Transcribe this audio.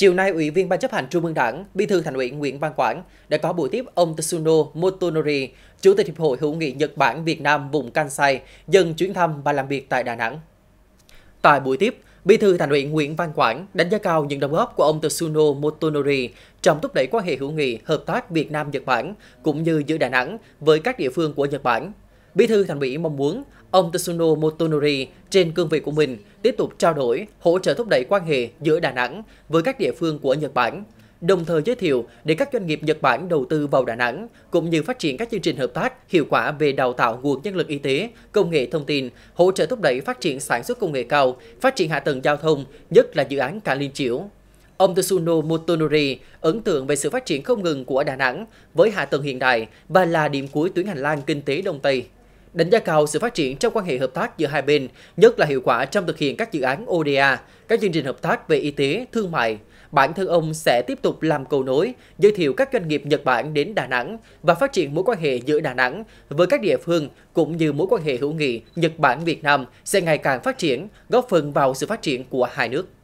Chiều nay, Ủy viên Ban chấp hành Trung ương Đảng, Bí thư Thành ủy Nguyễn Văn Quảng đã có buổi tiếp ông Tetsuno Motonori, Chủ tịch Hiệp hội hữu nghị Nhật Bản Việt Nam vùng Kansai, dần chuyến thăm và làm việc tại Đà Nẵng. Tại buổi tiếp, Bí thư Thành ủy Nguyễn Văn Quảng đánh giá cao những đóng góp của ông Tetsuno Motonori trong thúc đẩy quan hệ hữu nghị, hợp tác Việt Nam Nhật Bản cũng như giữa Đà Nẵng với các địa phương của Nhật Bản. Bí thư Thành ủy mong muốn Ông Tetsuno Motonori trên cương vị của mình tiếp tục trao đổi, hỗ trợ thúc đẩy quan hệ giữa Đà Nẵng với các địa phương của Nhật Bản, đồng thời giới thiệu để các doanh nghiệp Nhật Bản đầu tư vào Đà Nẵng, cũng như phát triển các chương trình hợp tác hiệu quả về đào tạo nguồn nhân lực y tế, công nghệ thông tin, hỗ trợ thúc đẩy phát triển sản xuất công nghệ cao, phát triển hạ tầng giao thông, nhất là dự án Cả Liên Chiểu. Ông Tetsuno Motonori ấn tượng về sự phát triển không ngừng của Đà Nẵng với hạ tầng hiện đại và là điểm cuối tuyến hành lang kinh tế Đông Tây đánh giá cao sự phát triển trong quan hệ hợp tác giữa hai bên, nhất là hiệu quả trong thực hiện các dự án ODA, các chương trình hợp tác về y tế, thương mại. Bản thân ông sẽ tiếp tục làm cầu nối, giới thiệu các doanh nghiệp Nhật Bản đến Đà Nẵng và phát triển mối quan hệ giữa Đà Nẵng với các địa phương cũng như mối quan hệ hữu nghị Nhật Bản Việt Nam sẽ ngày càng phát triển, góp phần vào sự phát triển của hai nước.